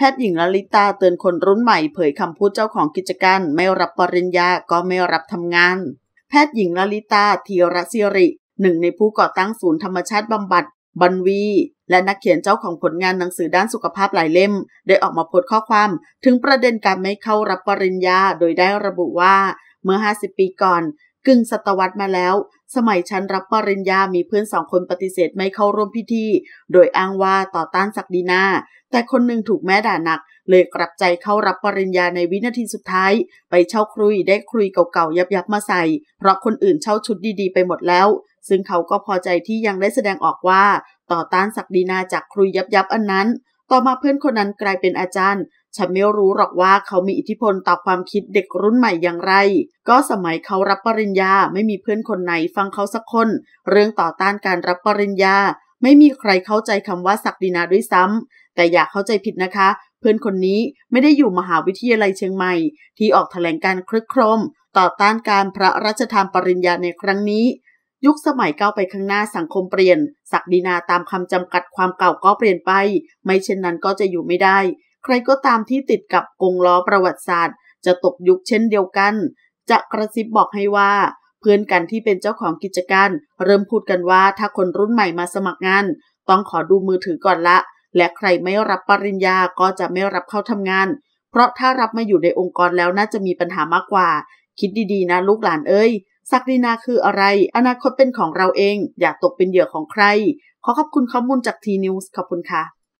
แพทย์หญิงลลิตาเตือนคนรุ่นใหม่เผยคำพูดเจ้าของกิจการไม่รับปริญญาก็ไม่รับทำงาน แพทย์หญิงลลิตาธีรศิริ หนึ่งในผู้ก่อตั้งศูนย์ธรรมชาติบำบัดบันวี และนักเขียนเจ้าของผลงานหนังสือด้านสุขภาพหลายเล่ม ได้ออกมาโพสต์ข้อความถึงประเด็นการไม่เข้ารับปริญญาโดยได้ระบุว่าเมื่อ50ปีก่อนกึ่งศตวรรษมาแล้ว สมัยฉันรับปริญญา มีเพื่อนสองคนปฏิเสธไม่เข้าร่วมพิธี โดยอ้างว่าต่อต้านศักดินา แต่คนหนึ่งถูกแม่ด่าหนัก เลยกลับใจเข้ารับปริญญาในวินาทีสุดท้าย ไปเช่าครุยได้ครุยเก่าๆ ยับๆ มาใส่ เพราะคนอื่นเช่าชุดดีๆไปหมดแล้ว ซึ่งเขาก็พอใจที่ยังได้แสดงออกว่า ต่อต้านศักดินาจากครุยยับๆ อันนั้นต่อมาเพื่อนคนนั้นกลายเป็นอาจารย์ ฉันไม่รู้หรอกว่าเขา มีอิทธิพลต่อความคิดเด็กรุ่นใหม่อย่างไร ก็สมัยเขารับปริญญาไม่มีเพื่อนคนไหนฟังเขาสักคน เรื่องต่อต้านการรับปริญญา ไม่มีใครเข้าใจคำว่าศักดินาด้วยซ้ำแต่อย่าเข้าใจผิดนะคะ เพื่อนคนนี้ไม่ได้อยู่มหาวิทยาลัยเชียงใหม่ ที่ออกแถลงการคลึกโครมต่อต้านการพระราชทานปริญญาในครั้งนี้ยุคสมัยก้าวไปข้างหน้าสังคมเปลี่ยนศักดินาตามคำจำกัดความเก่าก็เปลี่ยนไป ไม่เช่นนั้นก็จะอยู่ไม่ได้ ใครก็ตามที่ติดกับกงล้อประวัติศาสตร์ จะตกยุคเช่นเดียวกันจะกระซิบบอกให้ว่า เพื่อนกันที่เป็นเจ้าของกิจการ เริ่มพูดกันว่าถ้าคนรุ่นใหม่มาสมัครงาน ต้องขอดูมือถือก่อนละ และใครไม่รับปริญญาก็จะไม่รับเข้าทำงาน เพราะถ้ารับมาอยู่ในองค์กรแล้วน่าจะมีปัญหามากกว่า คิดดีๆ นะ ลูกหลานเอ้ยศักดินาคืออะไร อนาคตเป็นของเราเอง อย่าตกเป็นเหยื่อของใคร ขอขอบคุณข้อมูลจากทีนิวส์ขอบคุณค่ะ